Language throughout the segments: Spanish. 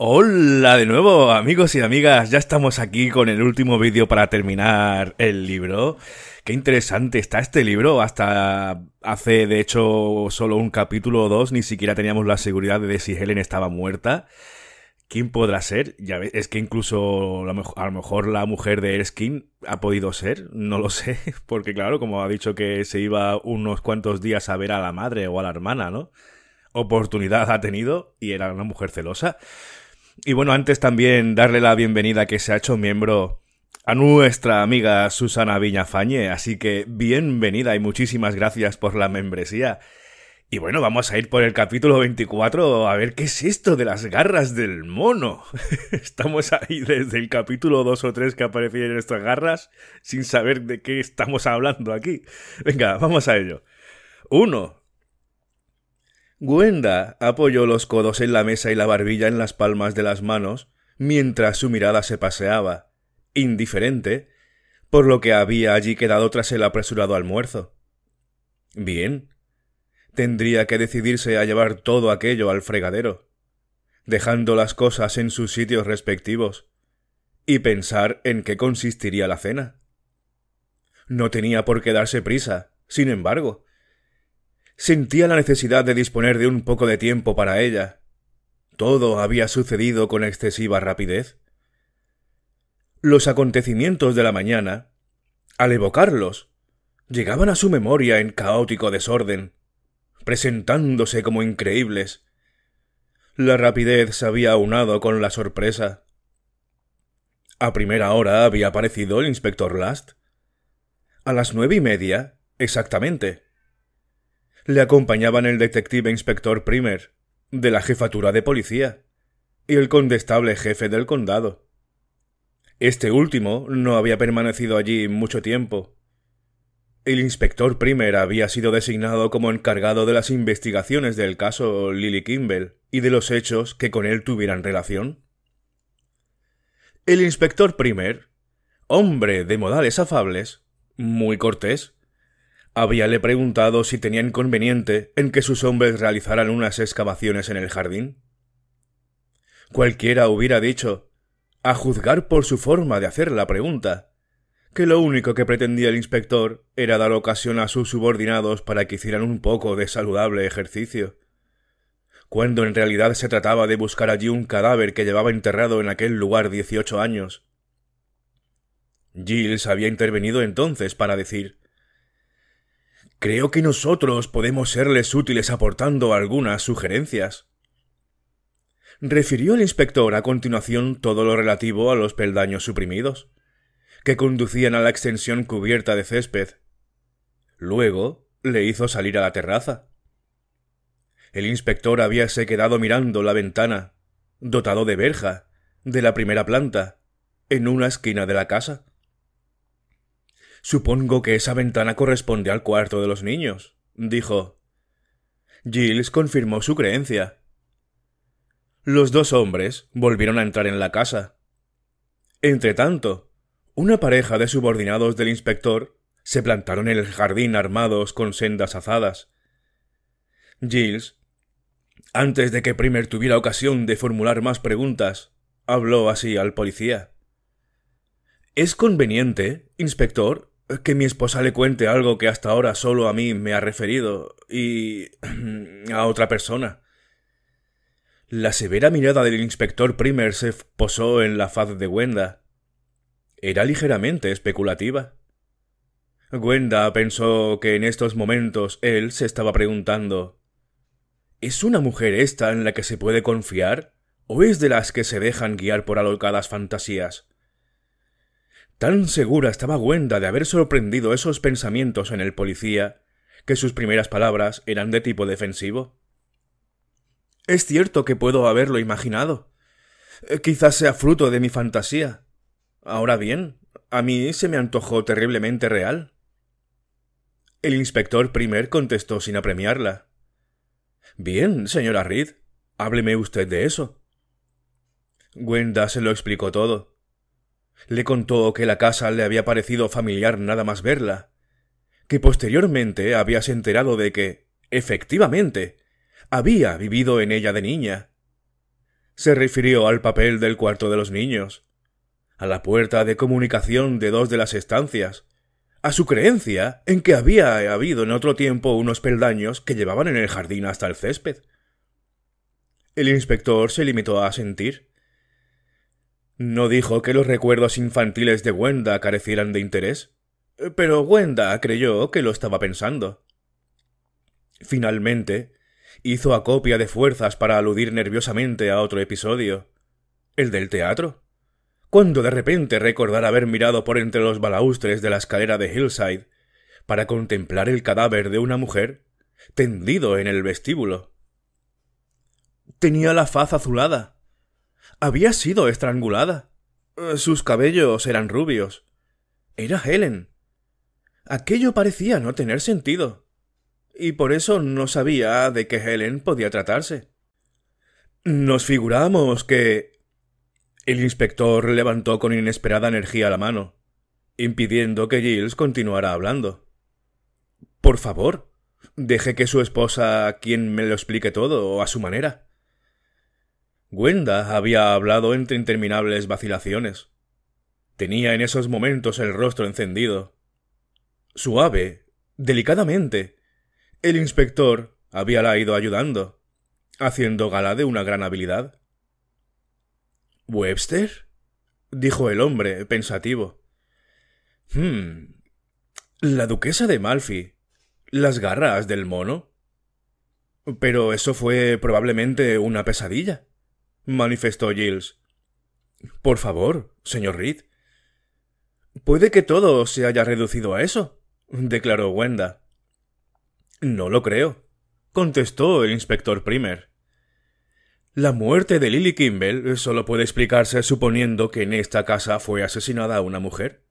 Hola de nuevo amigos y amigas, ya estamos aquí con el último vídeo para terminar el libro. Qué interesante está este libro, hasta hace de hecho solo un capítulo o dos, ni siquiera teníamos la seguridad de si Helen estaba muerta. ¿Quién podrá ser? Ya es que incluso a lo mejor la mujer de Erskine ha podido ser, no lo sé, porque claro, como ha dicho que se iba unos cuantos días a ver a la madre o a la hermana, ¿no? Oportunidad ha tenido y era una mujer celosa. Y bueno, antes también darle la bienvenida que se ha hecho miembro a nuestra amiga Susana Viñafañe, así que bienvenida y muchísimas gracias por la membresía. Y bueno, vamos a ir por el capítulo 24 a ver qué es esto de las garras del mono. estamos ahí desde el capítulo 2 o 3 que aparecieron estas garras sin saber de qué estamos hablando aquí. Venga, vamos a ello. 1. Gwenda apoyó los codos en la mesa y la barbilla en las palmas de las manos mientras su mirada se paseaba, indiferente, por lo que había allí quedado tras el apresurado almuerzo. Bien. Tendría que decidirse a llevar todo aquello al fregadero, dejando las cosas en sus sitios respectivos, y pensar en qué consistiría la cena. No tenía por qué darse prisa, sin embargo, Sentía la necesidad de disponer de un poco de tiempo para ella. Todo había sucedido con excesiva rapidez. Los acontecimientos de la mañana, al evocarlos, llegaban a su memoria en caótico desorden, presentándose como increíbles. La rapidez se había aunado con la sorpresa. A primera hora había aparecido el inspector Last. A las nueve y media, exactamente le acompañaban el detective inspector Primer, de la jefatura de policía, y el condestable jefe del condado. Este último no había permanecido allí mucho tiempo. El inspector Primer había sido designado como encargado de las investigaciones del caso Lily Kimball y de los hechos que con él tuvieran relación. El inspector Primer, hombre de modales afables, muy cortés, Habíale preguntado si tenía inconveniente en que sus hombres realizaran unas excavaciones en el jardín. Cualquiera hubiera dicho, a juzgar por su forma de hacer la pregunta, que lo único que pretendía el inspector era dar ocasión a sus subordinados para que hicieran un poco de saludable ejercicio, cuando en realidad se trataba de buscar allí un cadáver que llevaba enterrado en aquel lugar dieciocho años. Gilles había intervenido entonces para decir Creo que nosotros podemos serles útiles aportando algunas sugerencias. Refirió el inspector a continuación todo lo relativo a los peldaños suprimidos, que conducían a la extensión cubierta de césped. Luego le hizo salir a la terraza. El inspector habíase quedado mirando la ventana, dotado de verja, de la primera planta, en una esquina de la casa. Supongo que esa ventana corresponde al cuarto de los niños, dijo. Giles confirmó su creencia. Los dos hombres volvieron a entrar en la casa. Entretanto, una pareja de subordinados del inspector se plantaron en el jardín armados con sendas azadas. Giles, antes de que Primer tuviera ocasión de formular más preguntas, habló así al policía. Es conveniente, inspector, que mi esposa le cuente algo que hasta ahora solo a mí me ha referido y a otra persona. La severa mirada del inspector Primer se posó en la faz de Gwenda. Era ligeramente especulativa. Gwenda pensó que en estos momentos él se estaba preguntando ¿Es una mujer esta en la que se puede confiar? ¿O es de las que se dejan guiar por alocadas fantasías? Tan segura estaba Gwenda de haber sorprendido esos pensamientos en el policía, que sus primeras palabras eran de tipo defensivo. Es cierto que puedo haberlo imaginado. Eh, quizás sea fruto de mi fantasía. Ahora bien, a mí se me antojó terriblemente real. El inspector Primer contestó sin apremiarla. Bien, señora Reed, hábleme usted de eso. Gwenda se lo explicó todo. Le contó que la casa le había parecido familiar nada más verla, que posteriormente se enterado de que, efectivamente, había vivido en ella de niña. Se refirió al papel del cuarto de los niños, a la puerta de comunicación de dos de las estancias, a su creencia en que había habido en otro tiempo unos peldaños que llevaban en el jardín hasta el césped. El inspector se limitó a sentir. ¿No dijo que los recuerdos infantiles de Wenda carecieran de interés? Pero Wenda creyó que lo estaba pensando. Finalmente, hizo acopia de fuerzas para aludir nerviosamente a otro episodio, el del teatro. Cuando de repente recordar haber mirado por entre los balaustres de la escalera de Hillside para contemplar el cadáver de una mujer tendido en el vestíbulo. Tenía la faz azulada, había sido estrangulada. Eh, sus cabellos eran rubios. Era Helen. Aquello parecía no tener sentido. Y por eso no sabía de qué Helen podía tratarse. Nos figuramos que... El inspector levantó con inesperada energía la mano, impidiendo que Giles continuara hablando. Por favor, deje que su esposa, quien me lo explique todo, a su manera. Gwenda había hablado entre interminables vacilaciones. Tenía en esos momentos el rostro encendido. Suave, delicadamente, el inspector había la ido ayudando, haciendo gala de una gran habilidad. ¿Webster? dijo el hombre, pensativo. —Hmm, la duquesa de Malfi. Las garras del mono. Pero eso fue probablemente una pesadilla manifestó Giles. Por favor, señor Reed. Puede que todo se haya reducido a eso, declaró Wenda. No lo creo, contestó el inspector Primer. La muerte de Lily Kimball solo puede explicarse suponiendo que en esta casa fue asesinada una mujer.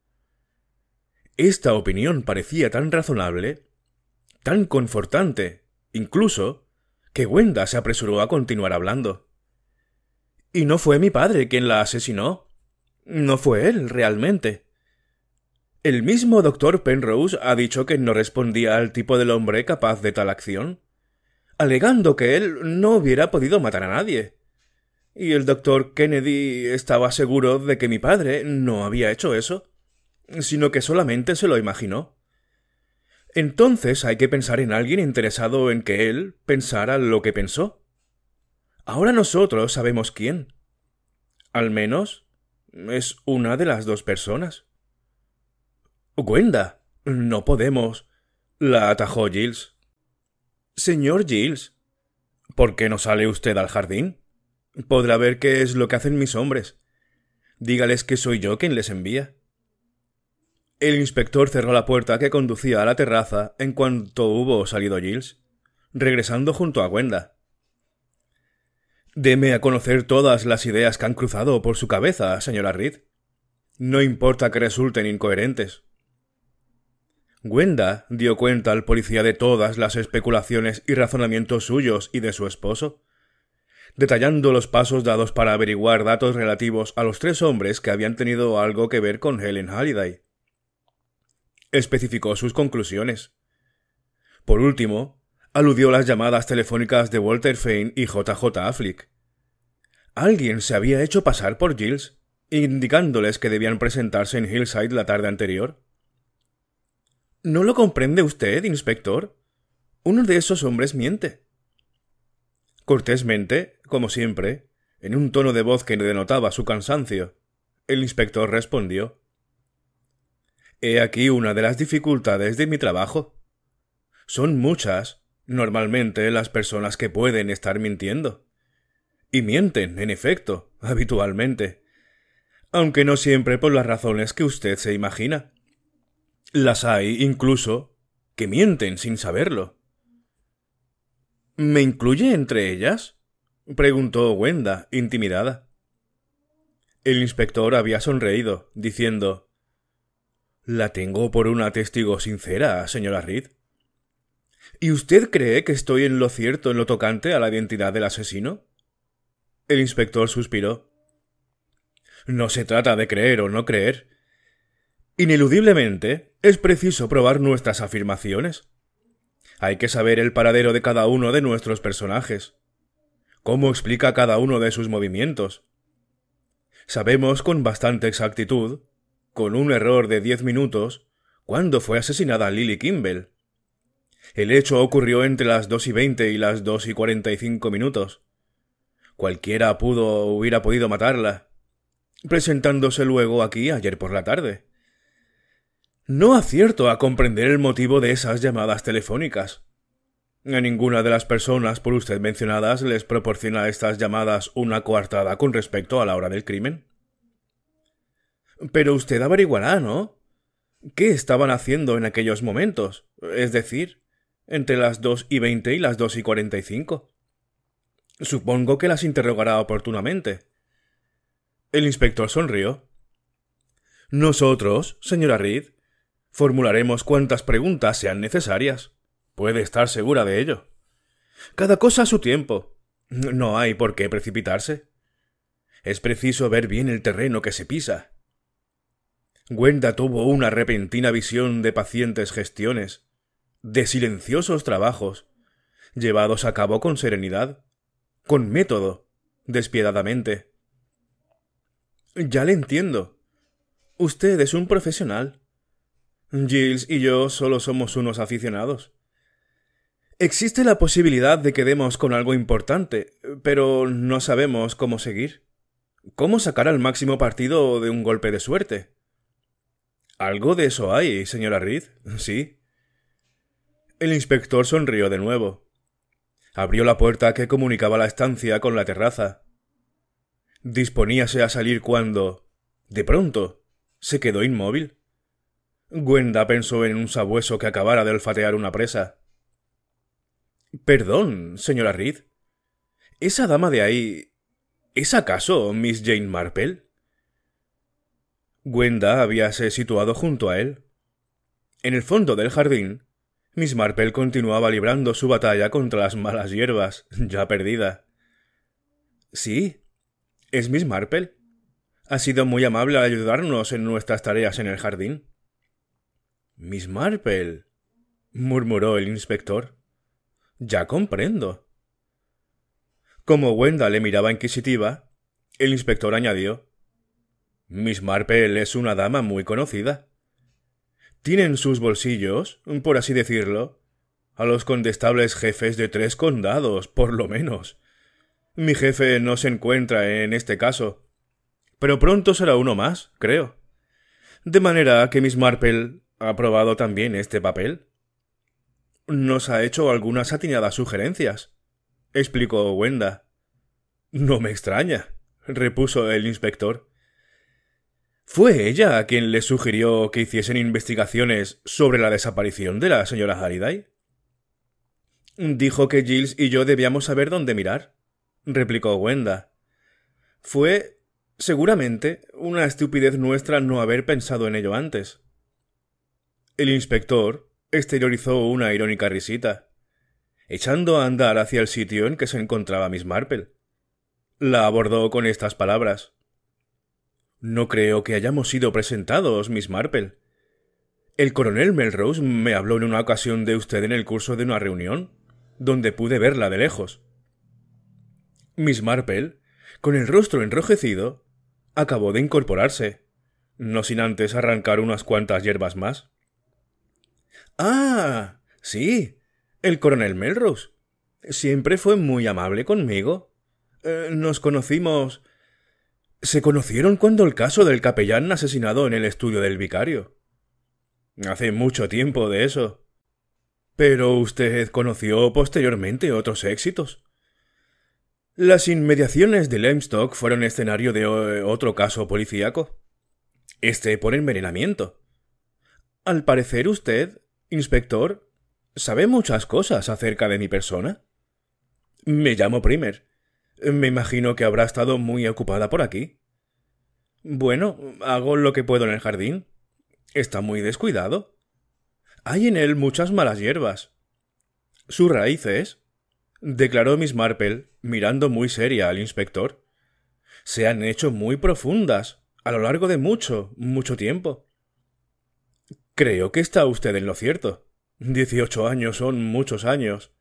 Esta opinión parecía tan razonable, tan confortante, incluso, que Wenda se apresuró a continuar hablando. Y no fue mi padre quien la asesinó. No fue él, realmente. El mismo doctor Penrose ha dicho que no respondía al tipo del hombre capaz de tal acción, alegando que él no hubiera podido matar a nadie. Y el doctor Kennedy estaba seguro de que mi padre no había hecho eso, sino que solamente se lo imaginó. Entonces hay que pensar en alguien interesado en que él pensara lo que pensó. Ahora nosotros sabemos quién. Al menos es una de las dos personas. Gwenda. No podemos. La atajó Giles. Señor Giles. ¿Por qué no sale usted al jardín? Podrá ver qué es lo que hacen mis hombres. Dígales que soy yo quien les envía. El inspector cerró la puerta que conducía a la terraza en cuanto hubo salido Giles, regresando junto a Gwenda. Deme a conocer todas las ideas que han cruzado por su cabeza, señora Reed. No importa que resulten incoherentes. Gwenda dio cuenta al policía de todas las especulaciones y razonamientos suyos y de su esposo, detallando los pasos dados para averiguar datos relativos a los tres hombres que habían tenido algo que ver con Helen Halliday. Especificó sus conclusiones. Por último, aludió las llamadas telefónicas de Walter Fane y JJ Affleck, Alguien se había hecho pasar por Giles, indicándoles que debían presentarse en Hillside la tarde anterior. ¿No lo comprende usted, inspector? Uno de esos hombres miente. Cortésmente, como siempre, en un tono de voz que denotaba su cansancio, el inspector respondió He aquí una de las dificultades de mi trabajo. Son muchas, normalmente, las personas que pueden estar mintiendo y mienten, en efecto, habitualmente, aunque no siempre por las razones que usted se imagina. Las hay, incluso, que mienten sin saberlo. ¿Me incluye entre ellas? preguntó Wenda, intimidada. El inspector había sonreído, diciendo La tengo por una testigo sincera, señora Reed. ¿Y usted cree que estoy en lo cierto en lo tocante a la identidad del asesino? El inspector suspiró. No se trata de creer o no creer. Ineludiblemente, es preciso probar nuestras afirmaciones. Hay que saber el paradero de cada uno de nuestros personajes. ¿Cómo explica cada uno de sus movimientos? Sabemos con bastante exactitud, con un error de diez minutos, cuándo fue asesinada Lily Kimball. El hecho ocurrió entre las dos y veinte y las dos y cuarenta y cinco minutos. Cualquiera pudo hubiera podido matarla. Presentándose luego aquí ayer por la tarde. No acierto a comprender el motivo de esas llamadas telefónicas. A ninguna de las personas por usted mencionadas les proporciona estas llamadas una coartada con respecto a la hora del crimen. Pero usted averiguará, ¿no? ¿Qué estaban haciendo en aquellos momentos? Es decir, entre las dos y veinte y las dos y cuarenta y cinco. Supongo que las interrogará oportunamente. El inspector sonrió. Nosotros, señora Reed, formularemos cuantas preguntas sean necesarias. Puede estar segura de ello. Cada cosa a su tiempo. No hay por qué precipitarse. Es preciso ver bien el terreno que se pisa. Gwenda tuvo una repentina visión de pacientes gestiones, de silenciosos trabajos, llevados a cabo con serenidad con método, despiadadamente. Ya le entiendo. Usted es un profesional. Giles y yo solo somos unos aficionados. Existe la posibilidad de que demos con algo importante, pero no sabemos cómo seguir. ¿Cómo sacar al máximo partido de un golpe de suerte? Algo de eso hay, señora Reed, sí. El inspector sonrió de nuevo abrió la puerta que comunicaba la estancia con la terraza. Disponíase a salir cuando, de pronto, se quedó inmóvil. Gwenda pensó en un sabueso que acabara de olfatear una presa. Perdón, señora Reed. ¿Esa dama de ahí ¿Es acaso Miss Jane Marple? Gwenda habíase situado junto a él. En el fondo del jardín Miss Marple continuaba librando su batalla contra las malas hierbas, ya perdida. Sí. ¿Es Miss Marple? Ha sido muy amable al ayudarnos en nuestras tareas en el jardín. Miss Marple. murmuró el inspector. Ya comprendo. Como Wenda le miraba inquisitiva, el inspector añadió Miss Marple es una dama muy conocida tienen sus bolsillos, por así decirlo, a los condestables jefes de tres condados, por lo menos. Mi jefe no se encuentra en este caso, pero pronto será uno más, creo. De manera que Miss Marple ha probado también este papel. Nos ha hecho algunas atinadas sugerencias, explicó Wenda. No me extraña, repuso el inspector. Fue ella quien le sugirió que hiciesen investigaciones sobre la desaparición de la señora Halliday. Dijo que Giles y yo debíamos saber dónde mirar, replicó Wenda. Fue seguramente una estupidez nuestra no haber pensado en ello antes. El inspector exteriorizó una irónica risita, echando a andar hacia el sitio en que se encontraba Miss Marple. La abordó con estas palabras. No creo que hayamos sido presentados, Miss Marple. El coronel Melrose me habló en una ocasión de usted en el curso de una reunión, donde pude verla de lejos. Miss Marple, con el rostro enrojecido, acabó de incorporarse, no sin antes arrancar unas cuantas hierbas más. Ah. sí. el coronel Melrose. Siempre fue muy amable conmigo. Eh, nos conocimos se conocieron cuando el caso del capellán asesinado en el estudio del vicario. Hace mucho tiempo de eso. Pero usted conoció posteriormente otros éxitos. Las inmediaciones de Lemstock fueron escenario de eh, otro caso policíaco. Este por envenenamiento. Al parecer usted, inspector, sabe muchas cosas acerca de mi persona. Me llamo Primer. Me imagino que habrá estado muy ocupada por aquí. Bueno, hago lo que puedo en el jardín. Está muy descuidado. Hay en él muchas malas hierbas. Sus raíces, declaró Miss Marple, mirando muy seria al inspector, se han hecho muy profundas a lo largo de mucho, mucho tiempo. Creo que está usted en lo cierto. Dieciocho años son muchos años.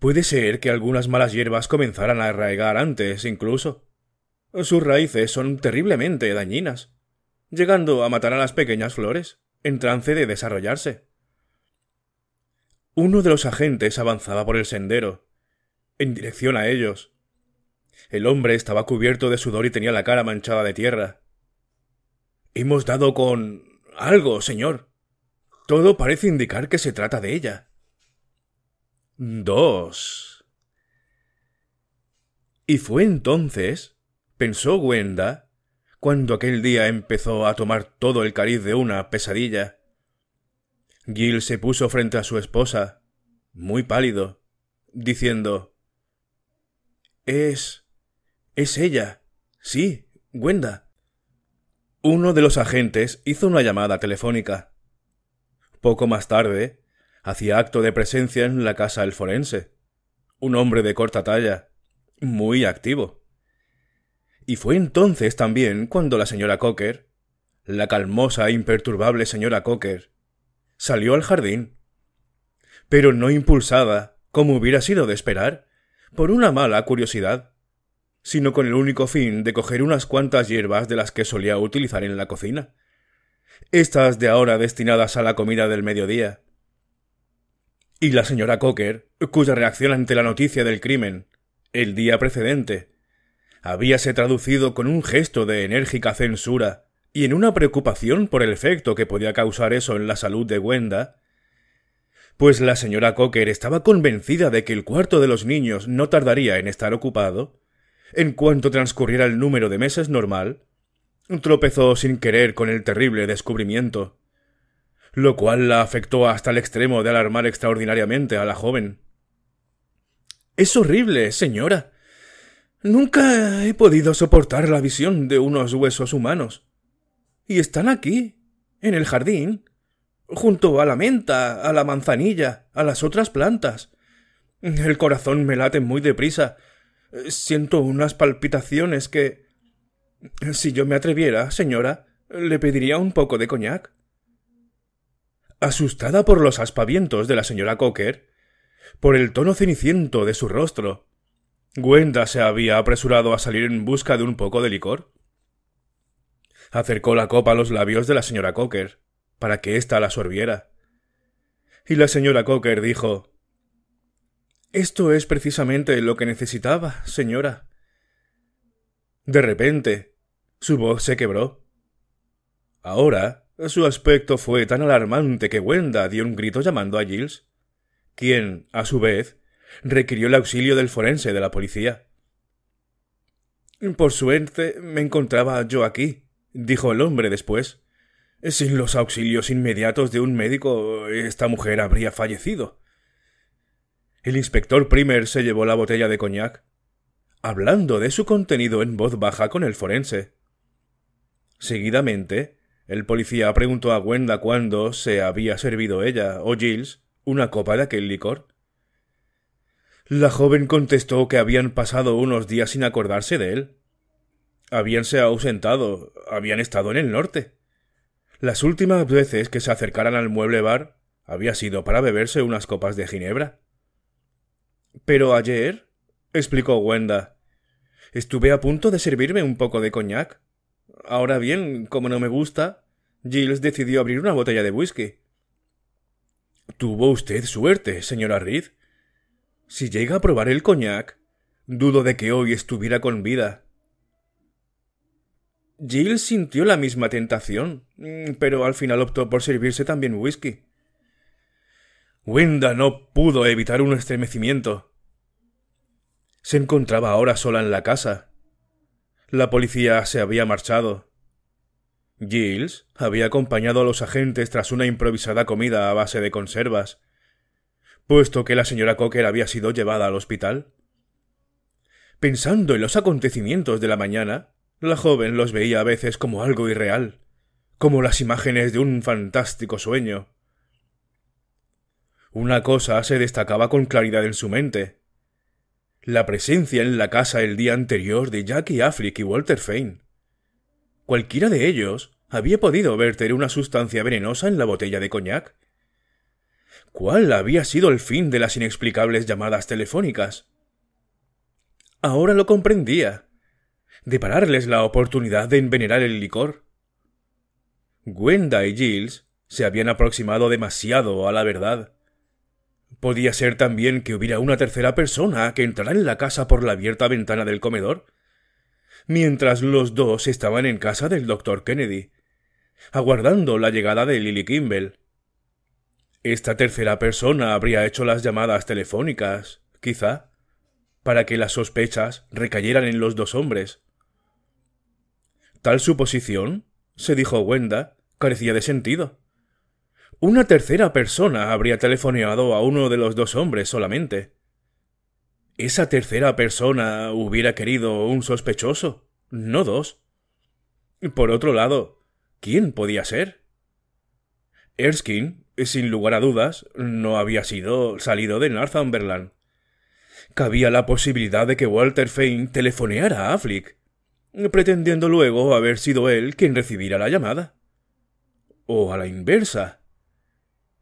Puede ser que algunas malas hierbas comenzaran a arraigar antes, incluso. Sus raíces son terriblemente dañinas, llegando a matar a las pequeñas flores, en trance de desarrollarse. Uno de los agentes avanzaba por el sendero, en dirección a ellos. El hombre estaba cubierto de sudor y tenía la cara manchada de tierra. Hemos dado con algo, señor. Todo parece indicar que se trata de ella. Dos. Y fue entonces, pensó Gwenda, cuando aquel día empezó a tomar todo el cariz de una pesadilla. Gil se puso frente a su esposa, muy pálido, diciendo Es. es ella. Sí, Gwenda. Uno de los agentes hizo una llamada telefónica. Poco más tarde, hacía acto de presencia en la casa el forense. Un hombre de corta talla, muy activo. Y fue entonces también cuando la señora Cocker, la calmosa e imperturbable señora Cocker, salió al jardín. Pero no impulsada, como hubiera sido de esperar, por una mala curiosidad, sino con el único fin de coger unas cuantas hierbas de las que solía utilizar en la cocina. Estas de ahora destinadas a la comida del mediodía, y la señora Cocker, cuya reacción ante la noticia del crimen, el día precedente, habíase traducido con un gesto de enérgica censura y en una preocupación por el efecto que podía causar eso en la salud de Wenda, pues la señora Cocker estaba convencida de que el cuarto de los niños no tardaría en estar ocupado, en cuanto transcurriera el número de meses normal, tropezó sin querer con el terrible descubrimiento lo cual la afectó hasta el extremo de alarmar extraordinariamente a la joven. Es horrible, señora. Nunca he podido soportar la visión de unos huesos humanos. Y están aquí, en el jardín, junto a la menta, a la manzanilla, a las otras plantas. El corazón me late muy deprisa. Siento unas palpitaciones que. Si yo me atreviera, señora, le pediría un poco de coñac asustada por los aspavientos de la señora Cocker, por el tono ceniciento de su rostro. Gwenda se había apresurado a salir en busca de un poco de licor. Acercó la copa a los labios de la señora Cocker, para que ésta la sorbiera. Y la señora Cocker dijo Esto es precisamente lo que necesitaba, señora. De repente, su voz se quebró. Ahora, su aspecto fue tan alarmante que Wenda dio un grito llamando a Giles, quien, a su vez, requirió el auxilio del forense de la policía. Por suerte me encontraba yo aquí, dijo el hombre después. Sin los auxilios inmediatos de un médico, esta mujer habría fallecido. El inspector Primer se llevó la botella de coñac, hablando de su contenido en voz baja con el forense. Seguidamente, el policía preguntó a Wenda cuándo se había servido ella o Giles una copa de aquel licor. La joven contestó que habían pasado unos días sin acordarse de él. Habíanse ausentado, habían estado en el norte. Las últimas veces que se acercaran al mueble bar había sido para beberse unas copas de ginebra. Pero ayer, explicó Wenda, estuve a punto de servirme un poco de coñac. Ahora bien, como no me gusta, Giles decidió abrir una botella de whisky. Tuvo usted suerte, señora Reed. Si llega a probar el coñac, dudo de que hoy estuviera con vida. Giles sintió la misma tentación, mm, pero al final optó por servirse también whisky. Wenda no pudo evitar un estremecimiento. Se encontraba ahora sola en la casa. La policía se había marchado. Giles había acompañado a los agentes tras una improvisada comida a base de conservas, puesto que la señora Cocker había sido llevada al hospital. Pensando en los acontecimientos de la mañana, la joven los veía a veces como algo irreal, como las imágenes de un fantástico sueño. Una cosa se destacaba con claridad en su mente. La presencia en la casa el día anterior de Jackie Affleck y Walter Fane. Cualquiera de ellos había podido verter una sustancia venenosa en la botella de coñac. ¿Cuál había sido el fin de las inexplicables llamadas telefónicas? Ahora lo comprendía. Depararles la oportunidad de envenenar el licor. Gwenda y Giles se habían aproximado demasiado a la verdad. Podía ser también que hubiera una tercera persona que entrara en la casa por la abierta ventana del comedor mientras los dos estaban en casa del doctor Kennedy, aguardando la llegada de Lily Kimball. Esta tercera persona habría hecho las llamadas telefónicas, quizá, para que las sospechas recayeran en los dos hombres. Tal suposición, se dijo Wenda, carecía de sentido. Una tercera persona habría telefoneado a uno de los dos hombres solamente. Esa tercera persona hubiera querido un sospechoso, no dos. Por otro lado, ¿quién podía ser? Erskine, sin lugar a dudas, no había sido salido de Northumberland. Cabía la posibilidad de que Walter Fane telefoneara a Affleck, pretendiendo luego haber sido él quien recibiera la llamada. O a la inversa.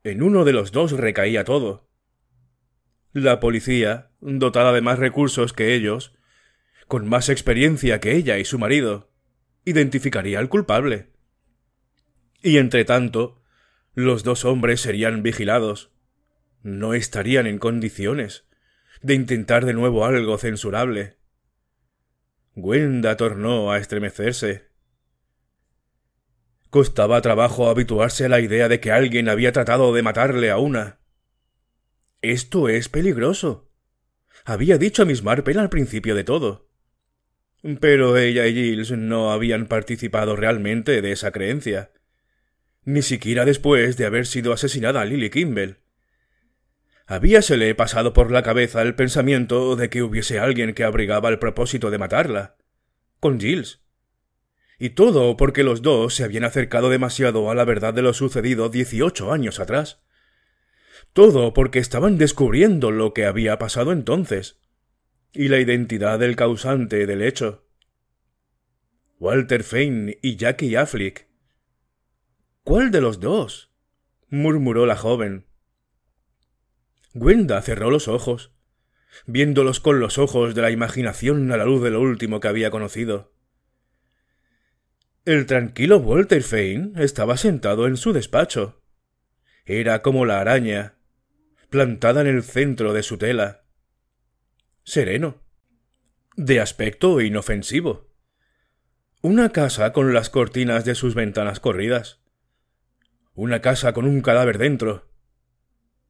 En uno de los dos recaía todo. La policía, dotada de más recursos que ellos, con más experiencia que ella y su marido, identificaría al culpable. Y entre tanto, los dos hombres serían vigilados. No estarían en condiciones de intentar de nuevo algo censurable. Gwenda tornó a estremecerse. Costaba trabajo habituarse a la idea de que alguien había tratado de matarle a una, esto es peligroso. Había dicho a Miss Marple al principio de todo. Pero ella y Giles no habían participado realmente de esa creencia. Ni siquiera después de haber sido asesinada Lily Kimball. Habíasele pasado por la cabeza el pensamiento de que hubiese alguien que abrigaba el propósito de matarla. Con Giles. Y todo porque los dos se habían acercado demasiado a la verdad de lo sucedido dieciocho años atrás. Todo porque estaban descubriendo lo que había pasado entonces y la identidad del causante del hecho. Walter Fane y Jackie Affleck. ¿Cuál de los dos? murmuró la joven. Gwenda cerró los ojos, viéndolos con los ojos de la imaginación a la luz de lo último que había conocido. El tranquilo Walter Fane estaba sentado en su despacho. Era como la araña plantada en el centro de su tela. Sereno. De aspecto inofensivo. Una casa con las cortinas de sus ventanas corridas. Una casa con un cadáver dentro.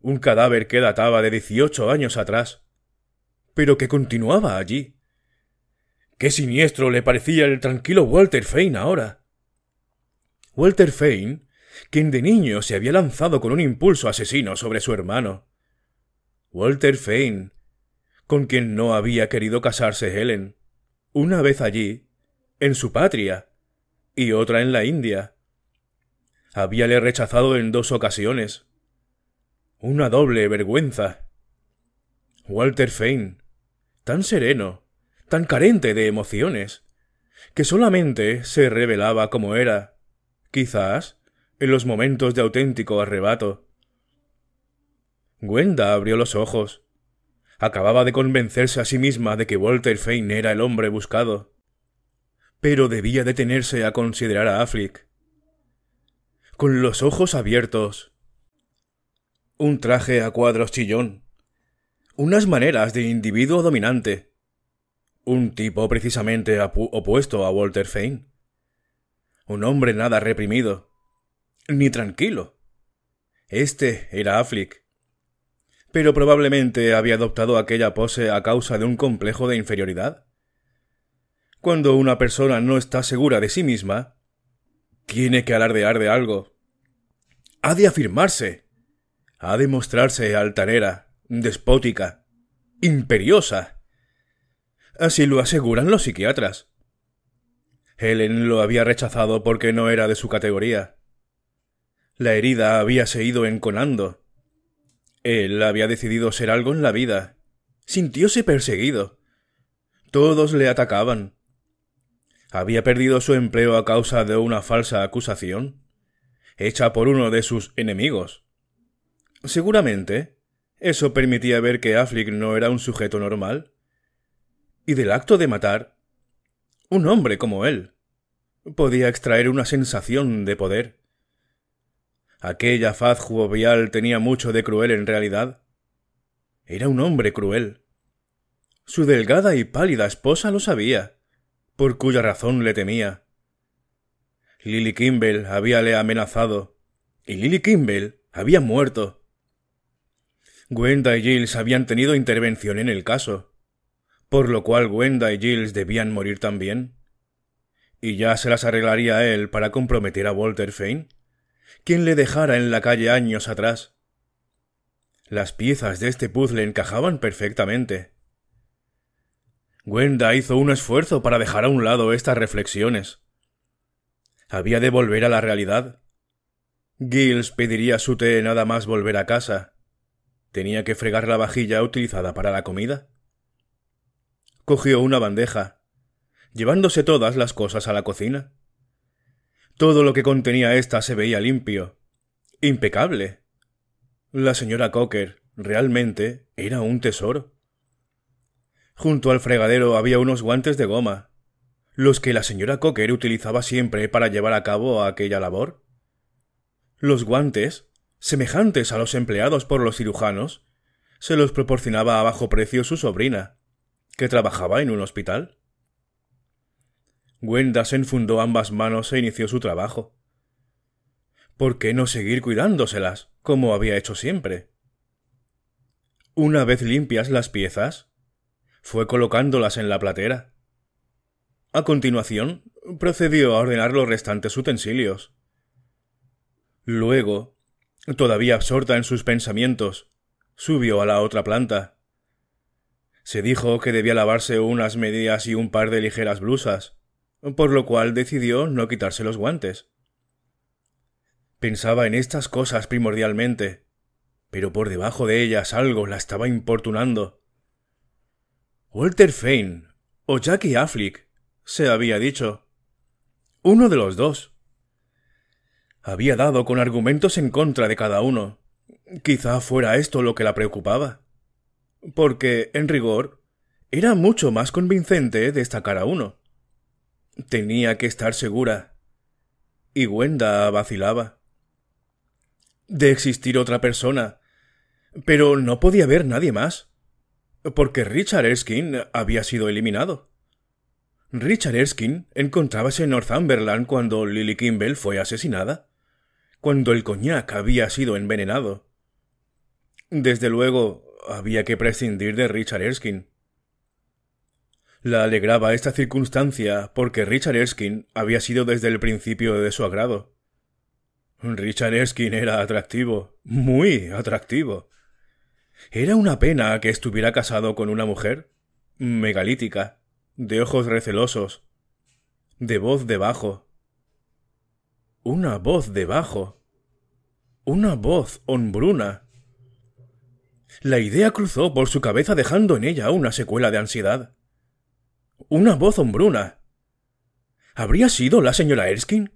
Un cadáver que databa de dieciocho años atrás. Pero que continuaba allí. Qué siniestro le parecía el tranquilo Walter Fane ahora. Walter Fane, quien de niño se había lanzado con un impulso asesino sobre su hermano, Walter Fane, con quien no había querido casarse Helen, una vez allí, en su patria, y otra en la India. Habíale rechazado en dos ocasiones. Una doble vergüenza. Walter Fane, tan sereno, tan carente de emociones, que solamente se revelaba como era, quizás, en los momentos de auténtico arrebato. Gwenda abrió los ojos. Acababa de convencerse a sí misma de que Walter Fane era el hombre buscado. Pero debía detenerse a considerar a Affleck. Con los ojos abiertos. Un traje a cuadros chillón. Unas maneras de individuo dominante. Un tipo precisamente opuesto a Walter Fane. Un hombre nada reprimido. Ni tranquilo. Este era Affleck pero probablemente había adoptado aquella pose a causa de un complejo de inferioridad. Cuando una persona no está segura de sí misma, tiene que alardear de algo. Ha de afirmarse. Ha de mostrarse altanera, despótica, imperiosa. Así lo aseguran los psiquiatras. Helen lo había rechazado porque no era de su categoría. La herida había seguido enconando, él había decidido ser algo en la vida. Sintióse perseguido. Todos le atacaban. Había perdido su empleo a causa de una falsa acusación, hecha por uno de sus enemigos. Seguramente, eso permitía ver que Affleck no era un sujeto normal. Y del acto de matar, un hombre como él podía extraer una sensación de poder. Aquella faz jovial tenía mucho de cruel en realidad. Era un hombre cruel. Su delgada y pálida esposa lo sabía, por cuya razón le temía. Lily había habíale amenazado, y Lily Kimball había muerto. Gwenda y Giles habían tenido intervención en el caso, por lo cual Gwenda y Giles debían morir también. ¿Y ya se las arreglaría él para comprometer a Walter Fane? ¿Quién le dejara en la calle años atrás. Las piezas de este puzzle encajaban perfectamente. Gwenda hizo un esfuerzo para dejar a un lado estas reflexiones. Había de volver a la realidad. Giles pediría su té nada más volver a casa. Tenía que fregar la vajilla utilizada para la comida. Cogió una bandeja, llevándose todas las cosas a la cocina. Todo lo que contenía ésta se veía limpio. Impecable. La señora Cocker realmente era un tesoro. Junto al fregadero había unos guantes de goma, los que la señora Cocker utilizaba siempre para llevar a cabo aquella labor. Los guantes, semejantes a los empleados por los cirujanos, se los proporcionaba a bajo precio su sobrina, que trabajaba en un hospital se enfundó ambas manos e inició su trabajo. ¿Por qué no seguir cuidándoselas, como había hecho siempre? Una vez limpias las piezas, fue colocándolas en la platera. A continuación, procedió a ordenar los restantes utensilios. Luego, todavía absorta en sus pensamientos, subió a la otra planta. Se dijo que debía lavarse unas medias y un par de ligeras blusas, por lo cual decidió no quitarse los guantes. Pensaba en estas cosas primordialmente, pero por debajo de ellas algo la estaba importunando. Walter Fane o Jackie Affleck, se había dicho. Uno de los dos. Había dado con argumentos en contra de cada uno. Quizá fuera esto lo que la preocupaba. Porque, en rigor, era mucho más convincente destacar a uno. Tenía que estar segura. Y Wenda vacilaba. De existir otra persona. Pero no podía haber nadie más. Porque Richard Erskine había sido eliminado. Richard Erskine encontrábase en Northumberland cuando Lily Kimball fue asesinada, cuando el coñac había sido envenenado. Desde luego, había que prescindir de Richard Erskine. La alegraba esta circunstancia porque Richard Erskine había sido desde el principio de su agrado. Richard Erskine era atractivo, muy atractivo. Era una pena que estuviera casado con una mujer megalítica, de ojos recelosos, de voz de bajo. Una voz de bajo. Una voz hombruna. La idea cruzó por su cabeza dejando en ella una secuela de ansiedad. Una voz hombruna. ¿Habría sido la señora Erskine?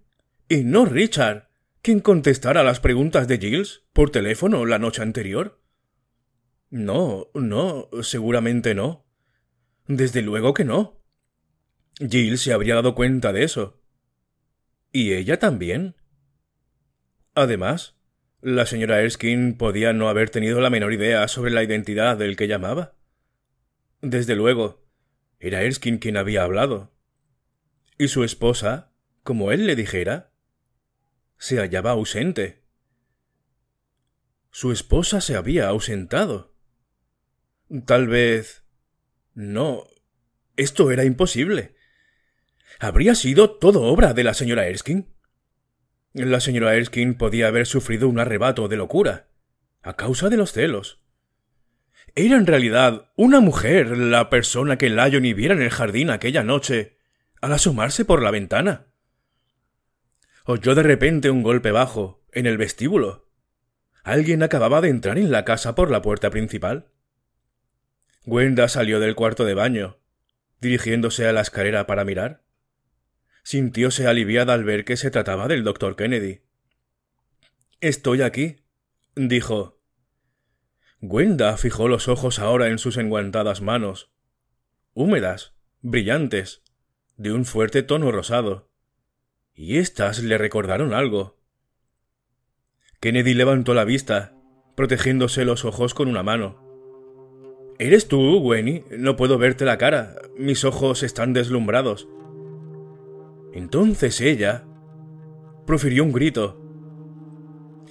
Y no Richard, quien contestara las preguntas de Giles por teléfono la noche anterior. No, no, seguramente no. Desde luego que no. Giles se habría dado cuenta de eso. Y ella también. Además, la señora Erskine podía no haber tenido la menor idea sobre la identidad del que llamaba. Desde luego, era Erskine quien había hablado. Y su esposa, como él le dijera, se hallaba ausente. Su esposa se había ausentado. Tal vez... No. Esto era imposible. ¿Habría sido todo obra de la señora Erskine? La señora Erskine podía haber sufrido un arrebato de locura, a causa de los celos. ¿Era en realidad una mujer la persona que y viera en el jardín aquella noche al asomarse por la ventana? Oyó de repente un golpe bajo en el vestíbulo. Alguien acababa de entrar en la casa por la puerta principal. Gwenda salió del cuarto de baño, dirigiéndose a la escalera para mirar. Sintióse aliviada al ver que se trataba del doctor Kennedy. Estoy aquí, dijo. Gwenda fijó los ojos ahora en sus enguantadas manos, húmedas, brillantes, de un fuerte tono rosado. Y éstas le recordaron algo. Kennedy levantó la vista, protegiéndose los ojos con una mano. ¿Eres tú, Gwenny? No puedo verte la cara. Mis ojos están deslumbrados. Entonces ella profirió un grito.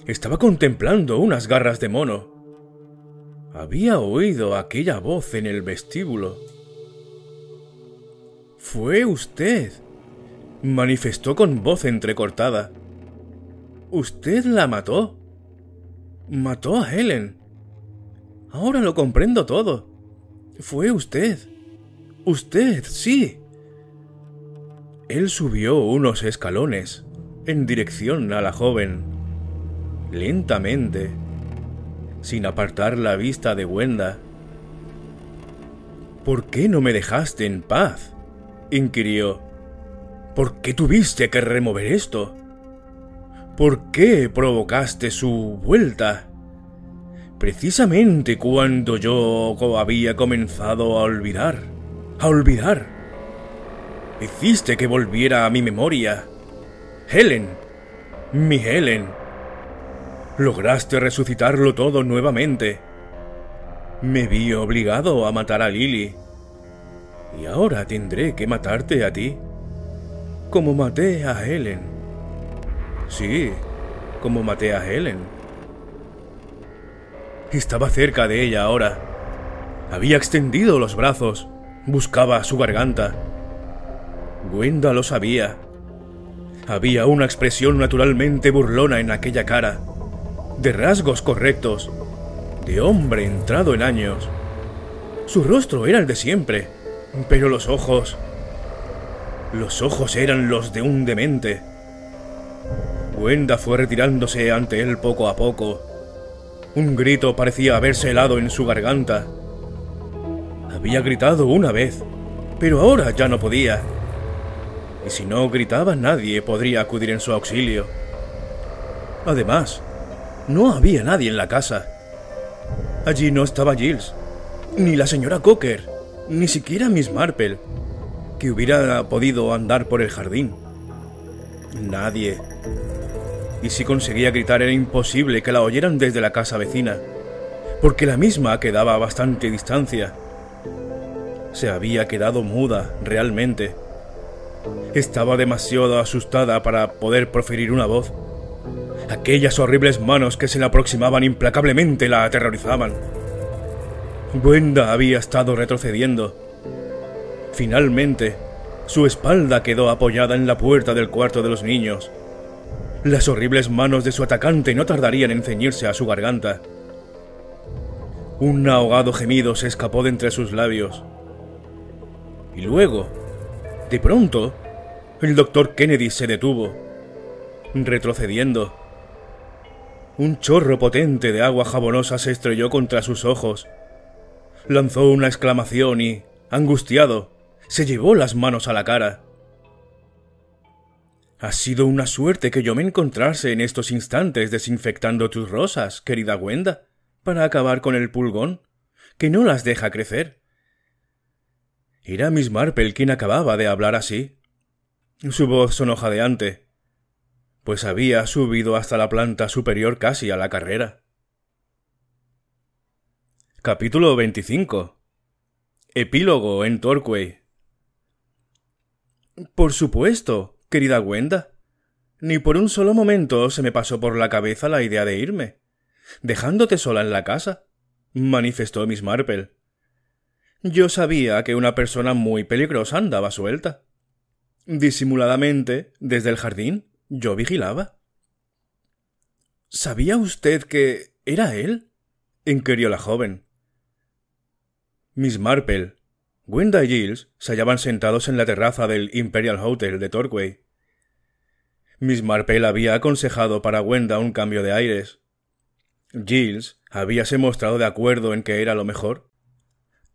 Estaba contemplando unas garras de mono. Había oído aquella voz en el vestíbulo. Fue usted, manifestó con voz entrecortada. Usted la mató. Mató a Helen. Ahora lo comprendo todo. Fue usted. Usted, sí. Él subió unos escalones en dirección a la joven. Lentamente, sin apartar la vista de Wenda. ¿Por qué no me dejaste en paz? inquirió. ¿Por qué tuviste que remover esto? ¿Por qué provocaste su vuelta? Precisamente cuando yo había comenzado a olvidar, a olvidar. Hiciste que volviera a mi memoria. Helen, mi Helen. Lograste resucitarlo todo nuevamente. Me vi obligado a matar a Lily. Y ahora tendré que matarte a ti. Como maté a Helen. Sí, como maté a Helen. Estaba cerca de ella ahora. Había extendido los brazos. Buscaba su garganta. Gwenda lo sabía. Había una expresión naturalmente burlona en aquella cara de rasgos correctos, de hombre entrado en años. Su rostro era el de siempre, pero los ojos... Los ojos eran los de un demente. Wenda fue retirándose ante él poco a poco. Un grito parecía haberse helado en su garganta. Había gritado una vez, pero ahora ya no podía. Y si no gritaba nadie podría acudir en su auxilio. Además, no había nadie en la casa. Allí no estaba Giles, ni la señora Cocker, ni siquiera Miss Marple, que hubiera podido andar por el jardín. Nadie. Y si conseguía gritar era imposible que la oyeran desde la casa vecina, porque la misma quedaba a bastante distancia. Se había quedado muda, realmente. Estaba demasiado asustada para poder proferir una voz aquellas horribles manos que se le aproximaban implacablemente la aterrorizaban. Gwenda había estado retrocediendo. Finalmente, su espalda quedó apoyada en la puerta del cuarto de los niños. Las horribles manos de su atacante no tardarían en ceñirse a su garganta. Un ahogado gemido se escapó de entre sus labios. Y luego, de pronto, el doctor Kennedy se detuvo, retrocediendo. Un chorro potente de agua jabonosa se estrelló contra sus ojos. Lanzó una exclamación y, angustiado, se llevó las manos a la cara. Ha sido una suerte que yo me encontrase en estos instantes desinfectando tus rosas, querida Wenda, para acabar con el pulgón, que no las deja crecer. Era Miss Marple quien acababa de hablar así. Su voz jadeante pues había subido hasta la planta superior casi a la carrera. Capítulo 25 Epílogo en Torquay Por supuesto, querida Gwenda. Ni por un solo momento se me pasó por la cabeza la idea de irme. Dejándote sola en la casa, manifestó Miss Marple. Yo sabía que una persona muy peligrosa andaba suelta. Disimuladamente, desde el jardín, yo vigilaba. ¿Sabía usted que era él? inquirió la joven. Miss Marple, Gwenda y Giles se hallaban sentados en la terraza del Imperial Hotel de Torquay. Miss Marple había aconsejado para Gwenda un cambio de aires. Giles habíase mostrado de acuerdo en que era lo mejor.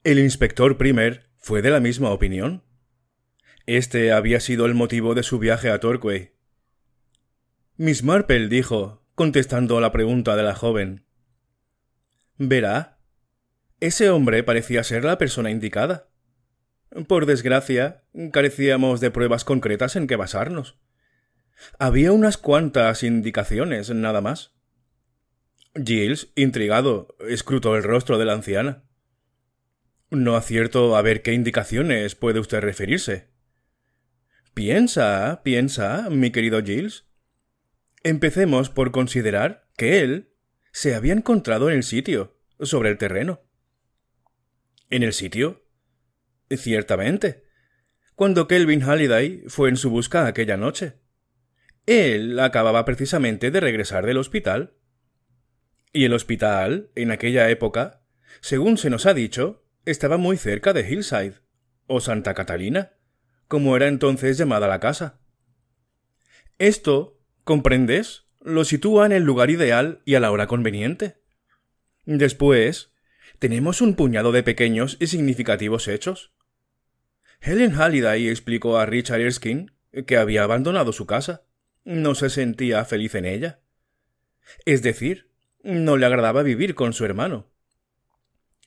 El inspector Primer fue de la misma opinión. Este había sido el motivo de su viaje a Torquay. Miss Marple dijo, contestando a la pregunta de la joven. Verá, ese hombre parecía ser la persona indicada. Por desgracia, carecíamos de pruebas concretas en que basarnos. Había unas cuantas indicaciones, nada más. Giles, intrigado, escrutó el rostro de la anciana. No acierto a ver qué indicaciones puede usted referirse. Piensa, piensa, mi querido Giles. Empecemos por considerar que él se había encontrado en el sitio, sobre el terreno. ¿En el sitio? Ciertamente. Cuando Kelvin Halliday fue en su busca aquella noche. Él acababa precisamente de regresar del hospital. Y el hospital, en aquella época, según se nos ha dicho, estaba muy cerca de Hillside, o Santa Catalina, como era entonces llamada la casa. Esto ¿Comprendes? Lo sitúa en el lugar ideal y a la hora conveniente. Después, tenemos un puñado de pequeños y significativos hechos. Helen Halliday explicó a Richard Erskine que había abandonado su casa. No se sentía feliz en ella. Es decir, no le agradaba vivir con su hermano.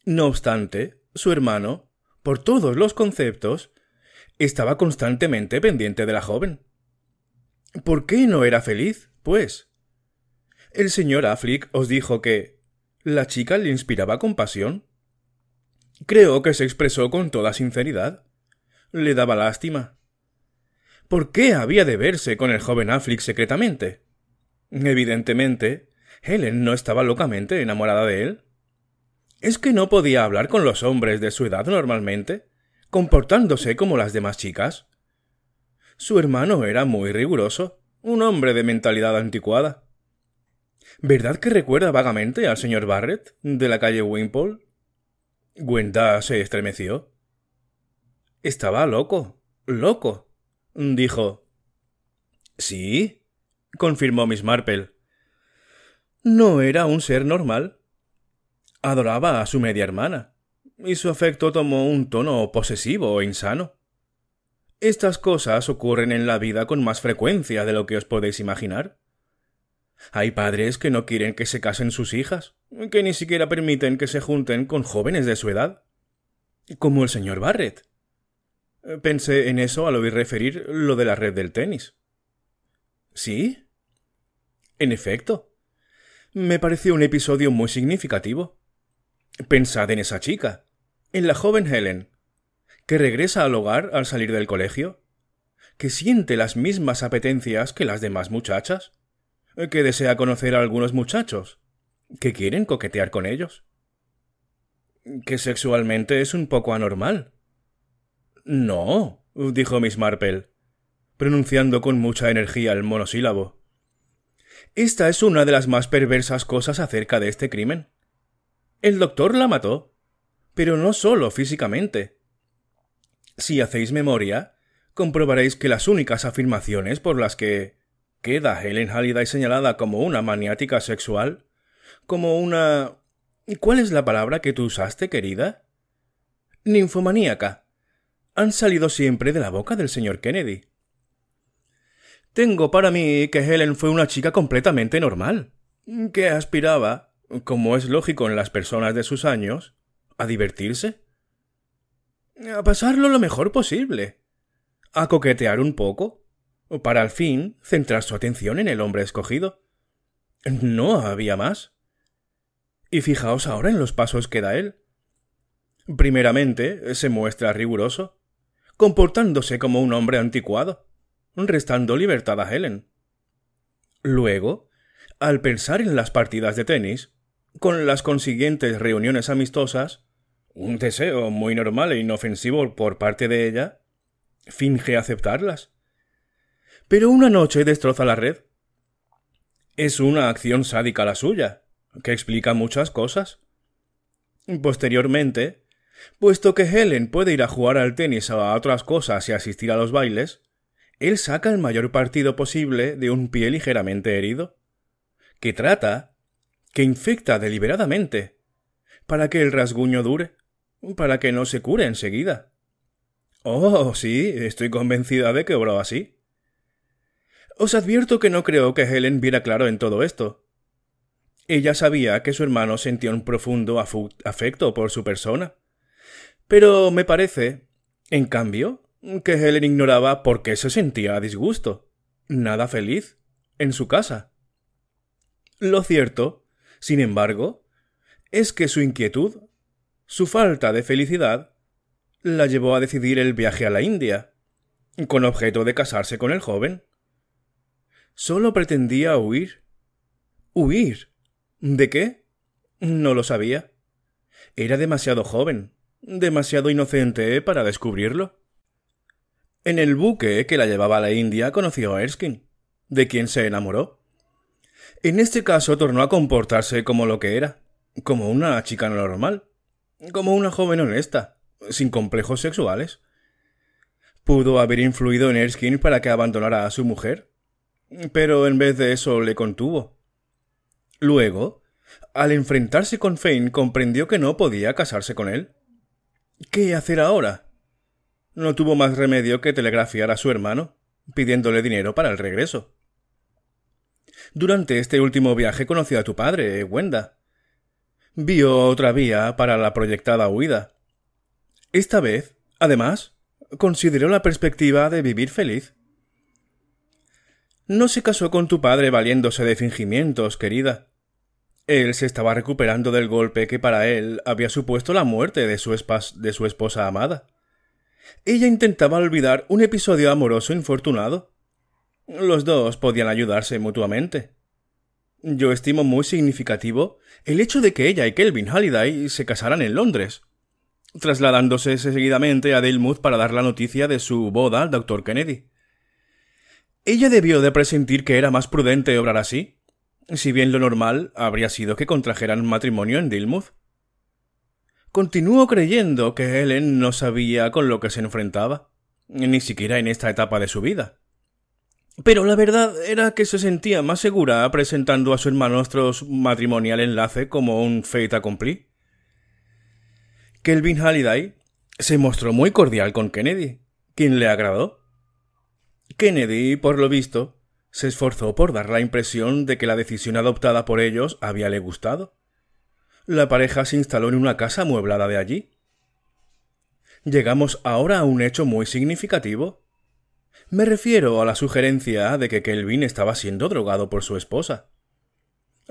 No obstante, su hermano, por todos los conceptos, estaba constantemente pendiente de la joven. ¿Por qué no era feliz, pues? El señor Affleck os dijo que... ¿La chica le inspiraba compasión? Creo que se expresó con toda sinceridad. Le daba lástima. ¿Por qué había de verse con el joven Affleck secretamente? Evidentemente, Helen no estaba locamente enamorada de él. ¿Es que no podía hablar con los hombres de su edad normalmente, comportándose como las demás chicas? Su hermano era muy riguroso, un hombre de mentalidad anticuada. ¿Verdad que recuerda vagamente al señor Barrett, de la calle Wimpole? Gwenda se estremeció. Estaba loco, loco, dijo. Sí, confirmó Miss Marple. No era un ser normal. Adoraba a su media hermana, y su afecto tomó un tono posesivo e insano. Estas cosas ocurren en la vida con más frecuencia de lo que os podéis imaginar. Hay padres que no quieren que se casen sus hijas, que ni siquiera permiten que se junten con jóvenes de su edad. Como el señor Barrett. Pensé en eso al oír referir lo de la red del tenis. ¿Sí? En efecto. Me pareció un episodio muy significativo. Pensad en esa chica, en la joven Helen, que regresa al hogar al salir del colegio, que siente las mismas apetencias que las demás muchachas, que desea conocer a algunos muchachos, que quieren coquetear con ellos, que sexualmente es un poco anormal. No, dijo Miss Marple, pronunciando con mucha energía el monosílabo. Esta es una de las más perversas cosas acerca de este crimen. El doctor la mató, pero no solo físicamente, si hacéis memoria, comprobaréis que las únicas afirmaciones por las que queda Helen Halliday señalada como una maniática sexual, como una... ¿Cuál es la palabra que tú usaste, querida? Ninfomaníaca. Han salido siempre de la boca del señor Kennedy. Tengo para mí que Helen fue una chica completamente normal, que aspiraba, como es lógico en las personas de sus años, a divertirse a pasarlo lo mejor posible, a coquetear un poco, para al fin centrar su atención en el hombre escogido. No había más. Y fijaos ahora en los pasos que da él. Primeramente, se muestra riguroso, comportándose como un hombre anticuado, restando libertad a Helen. Luego, al pensar en las partidas de tenis, con las consiguientes reuniones amistosas, un deseo muy normal e inofensivo por parte de ella, finge aceptarlas. Pero una noche destroza la red. Es una acción sádica la suya, que explica muchas cosas. Posteriormente, puesto que Helen puede ir a jugar al tenis o a otras cosas y asistir a los bailes, él saca el mayor partido posible de un pie ligeramente herido, que trata, que infecta deliberadamente, para que el rasguño dure para que no se cure enseguida. Oh, sí, estoy convencida de que obró así. Os advierto que no creo que Helen viera claro en todo esto. Ella sabía que su hermano sentía un profundo afecto por su persona. Pero me parece, en cambio, que Helen ignoraba por qué se sentía a disgusto, nada feliz, en su casa. Lo cierto, sin embargo, es que su inquietud su falta de felicidad la llevó a decidir el viaje a la India, con objeto de casarse con el joven. Solo pretendía huir. ¿Huir? ¿De qué? No lo sabía. Era demasiado joven, demasiado inocente para descubrirlo. En el buque que la llevaba a la India conoció a Erskine, de quien se enamoró. En este caso tornó a comportarse como lo que era, como una chica normal como una joven honesta, sin complejos sexuales. Pudo haber influido en Erskine para que abandonara a su mujer, pero en vez de eso le contuvo. Luego, al enfrentarse con Fane, comprendió que no podía casarse con él. ¿Qué hacer ahora? No tuvo más remedio que telegrafiar a su hermano, pidiéndole dinero para el regreso. Durante este último viaje conoció a tu padre, Wenda vio otra vía para la proyectada huida. Esta vez, además, consideró la perspectiva de vivir feliz. No se casó con tu padre valiéndose de fingimientos, querida. Él se estaba recuperando del golpe que para él había supuesto la muerte de su, esposa amada. Ella intentaba olvidar un episodio amoroso infortunado. Los dos podían ayudarse mutuamente. Yo estimo muy significativo el hecho de que ella y Kelvin Halliday se casaran en Londres, trasladándose seguidamente a Dilmouth para dar la noticia de su boda al doctor Kennedy. Ella debió de presentir que era más prudente obrar así, si bien lo normal habría sido que contrajeran matrimonio en Dilmouth. Continúo creyendo que Helen no sabía con lo que se enfrentaba, ni siquiera en esta etapa de su vida. Pero la verdad era que se sentía más segura presentando a su hermanostro matrimonial enlace como un fait accompli. Kelvin Halliday se mostró muy cordial con Kennedy, quien le agradó. Kennedy, por lo visto, se esforzó por dar la impresión de que la decisión adoptada por ellos había le gustado. La pareja se instaló en una casa amueblada de allí. Llegamos ahora a un hecho muy significativo me refiero a la sugerencia de que Kelvin estaba siendo drogado por su esposa.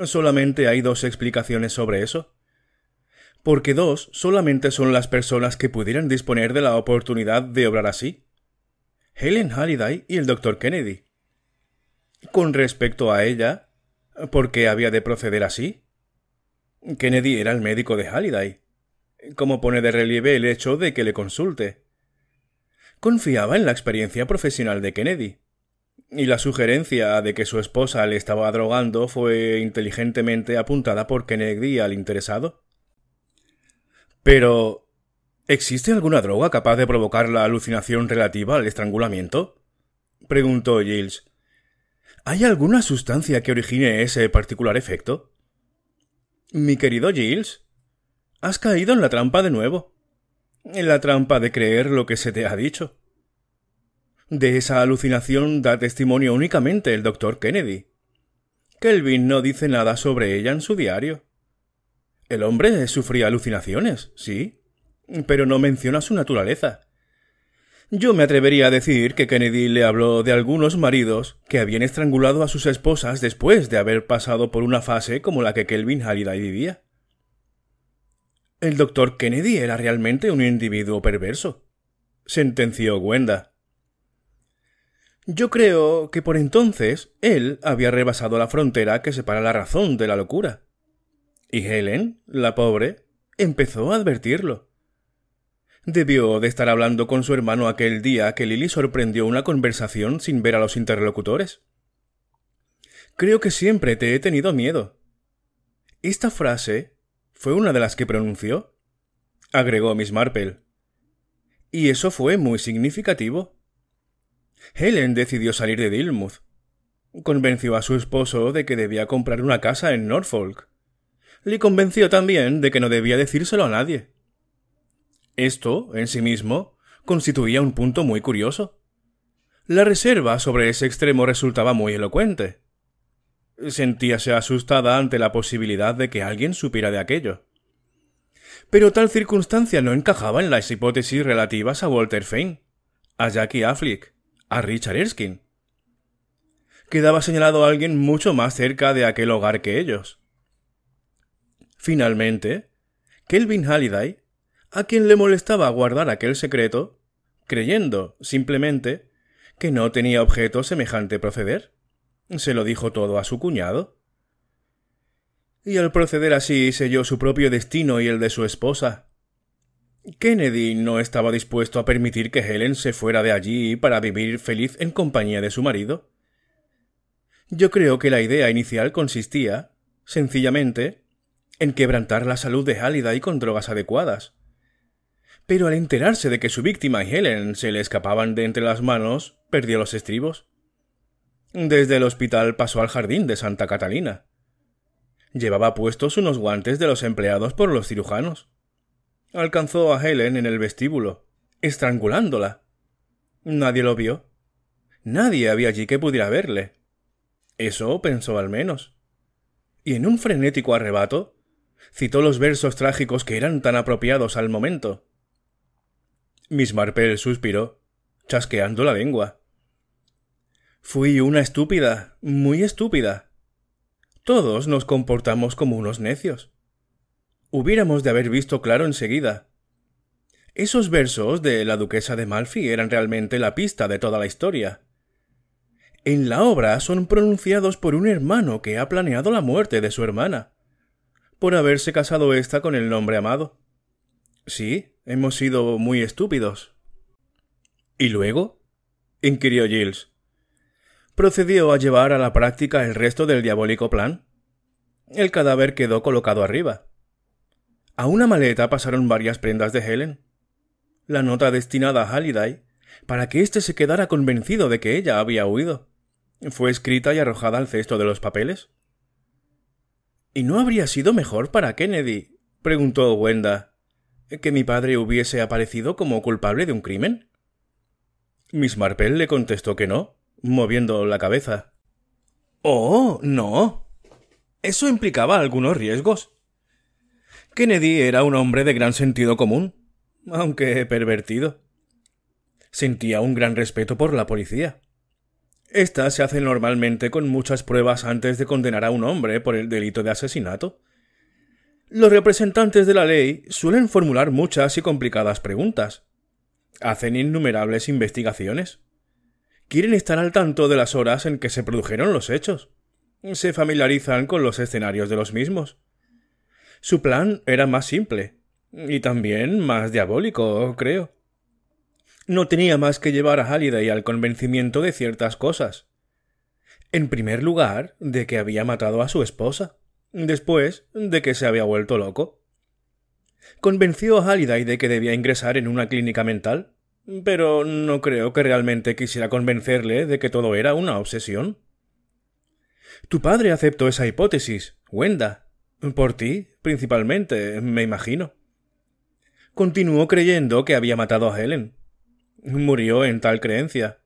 Solamente hay dos explicaciones sobre eso. Porque dos solamente son las personas que pudieran disponer de la oportunidad de obrar así. Helen Halliday y el doctor Kennedy. Con respecto a ella, ¿por qué había de proceder así? Kennedy era el médico de Halliday, como pone de relieve el hecho de que le consulte confiaba en la experiencia profesional de Kennedy. Y la sugerencia de que su esposa le estaba drogando fue inteligentemente apuntada por Kennedy al interesado. Pero. ¿existe alguna droga capaz de provocar la alucinación relativa al estrangulamiento? preguntó Giles. ¿Hay alguna sustancia que origine ese particular efecto? Mi querido Giles, has caído en la trampa de nuevo en la trampa de creer lo que se te ha dicho. De esa alucinación da testimonio únicamente el doctor Kennedy. Kelvin no dice nada sobre ella en su diario. El hombre sufría alucinaciones, sí, pero no menciona su naturaleza. Yo me atrevería a decir que Kennedy le habló de algunos maridos que habían estrangulado a sus esposas después de haber pasado por una fase como la que Kelvin Halliday vivía. El doctor Kennedy era realmente un individuo perverso, sentenció Gwenda. Yo creo que por entonces él había rebasado la frontera que separa la razón de la locura. Y Helen, la pobre, empezó a advertirlo. Debió de estar hablando con su hermano aquel día que Lily sorprendió una conversación sin ver a los interlocutores. Creo que siempre te he tenido miedo. Esta frase ¿Fue una de las que pronunció? agregó Miss Marple. Y eso fue muy significativo. Helen decidió salir de Dilmouth. Convenció a su esposo de que debía comprar una casa en Norfolk. Le convenció también de que no debía decírselo a nadie. Esto, en sí mismo, constituía un punto muy curioso. La reserva sobre ese extremo resultaba muy elocuente. Sentíase asustada ante la posibilidad de que alguien supiera de aquello. Pero tal circunstancia no encajaba en las hipótesis relativas a Walter Fane, a Jackie Affleck, a Richard Erskine. Quedaba señalado a alguien mucho más cerca de aquel hogar que ellos. Finalmente, Kelvin Halliday, a quien le molestaba guardar aquel secreto, creyendo, simplemente, que no tenía objeto semejante proceder, se lo dijo todo a su cuñado. Y al proceder así selló su propio destino y el de su esposa. Kennedy no estaba dispuesto a permitir que Helen se fuera de allí para vivir feliz en compañía de su marido. Yo creo que la idea inicial consistía, sencillamente, en quebrantar la salud de álida y con drogas adecuadas. Pero al enterarse de que su víctima y Helen se le escapaban de entre las manos, perdió los estribos. Desde el hospital pasó al jardín de Santa Catalina. Llevaba puestos unos guantes de los empleados por los cirujanos. Alcanzó a Helen en el vestíbulo, estrangulándola. Nadie lo vio. Nadie había allí que pudiera verle. Eso pensó al menos. Y en un frenético arrebato, citó los versos trágicos que eran tan apropiados al momento. Miss Marple suspiró, chasqueando la lengua. Fui una estúpida, muy estúpida. Todos nos comportamos como unos necios. Hubiéramos de haber visto claro enseguida. Esos versos de la duquesa de Malfi eran realmente la pista de toda la historia. En la obra son pronunciados por un hermano que ha planeado la muerte de su hermana, por haberse casado ésta con el nombre amado. Sí, hemos sido muy estúpidos. ¿Y luego? inquirió Giles procedió a llevar a la práctica el resto del diabólico plan. El cadáver quedó colocado arriba. A una maleta pasaron varias prendas de Helen. La nota destinada a Halliday, para que éste se quedara convencido de que ella había huido, fue escrita y arrojada al cesto de los papeles. ¿Y no habría sido mejor para Kennedy? preguntó Wenda. ¿Que mi padre hubiese aparecido como culpable de un crimen? Miss Marple le contestó que no, moviendo la cabeza. Oh, no. Eso implicaba algunos riesgos. Kennedy era un hombre de gran sentido común, aunque pervertido. Sentía un gran respeto por la policía. Estas se hacen normalmente con muchas pruebas antes de condenar a un hombre por el delito de asesinato. Los representantes de la ley suelen formular muchas y complicadas preguntas. Hacen innumerables investigaciones quieren estar al tanto de las horas en que se produjeron los hechos. Se familiarizan con los escenarios de los mismos. Su plan era más simple, y también más diabólico, creo. No tenía más que llevar a Halliday al convencimiento de ciertas cosas. En primer lugar, de que había matado a su esposa. Después, de que se había vuelto loco. Convenció a Halliday de que debía ingresar en una clínica mental pero no creo que realmente quisiera convencerle de que todo era una obsesión. Tu padre aceptó esa hipótesis, Wenda. Por ti, principalmente, me imagino. Continuó creyendo que había matado a Helen. Murió en tal creencia.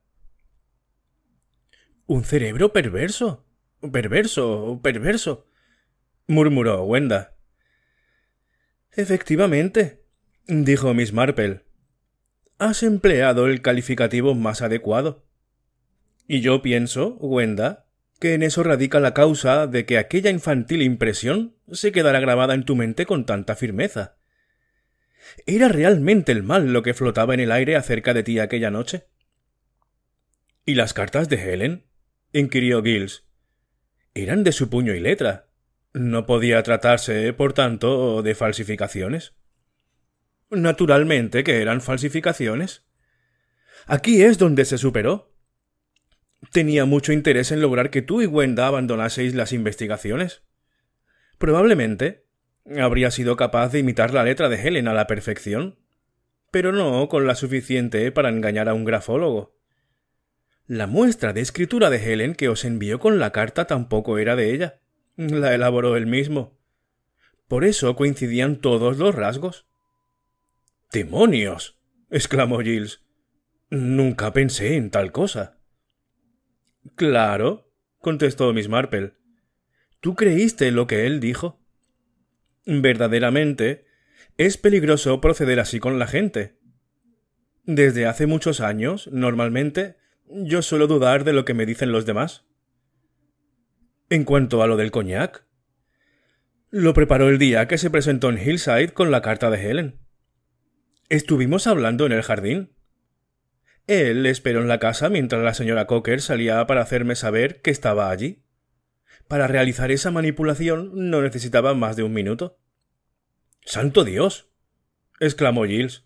Un cerebro perverso. Perverso, perverso. murmuró Wenda. Efectivamente, dijo Miss Marple has empleado el calificativo más adecuado. Y yo pienso, Wenda, que en eso radica la causa de que aquella infantil impresión se quedara grabada en tu mente con tanta firmeza. ¿Era realmente el mal lo que flotaba en el aire acerca de ti aquella noche? ¿Y las cartas de Helen? inquirió Gills. Eran de su puño y letra. No podía tratarse, por tanto, de falsificaciones. Naturalmente que eran falsificaciones. Aquí es donde se superó. Tenía mucho interés en lograr que tú y Wenda abandonaseis las investigaciones. Probablemente habría sido capaz de imitar la letra de Helen a la perfección, pero no con la suficiente para engañar a un grafólogo. La muestra de escritura de Helen que os envió con la carta tampoco era de ella. La elaboró él mismo. Por eso coincidían todos los rasgos. —¡Demonios! —exclamó Giles. Nunca pensé en tal cosa. —Claro —contestó Miss Marple—. Tú creíste lo que él dijo. Verdaderamente, es peligroso proceder así con la gente. Desde hace muchos años, normalmente, yo suelo dudar de lo que me dicen los demás. En cuanto a lo del coñac, lo preparó el día que se presentó en Hillside con la carta de Helen. Estuvimos hablando en el jardín. Él esperó en la casa mientras la señora Cocker salía para hacerme saber que estaba allí. Para realizar esa manipulación no necesitaba más de un minuto. ¡Santo Dios! exclamó Giles.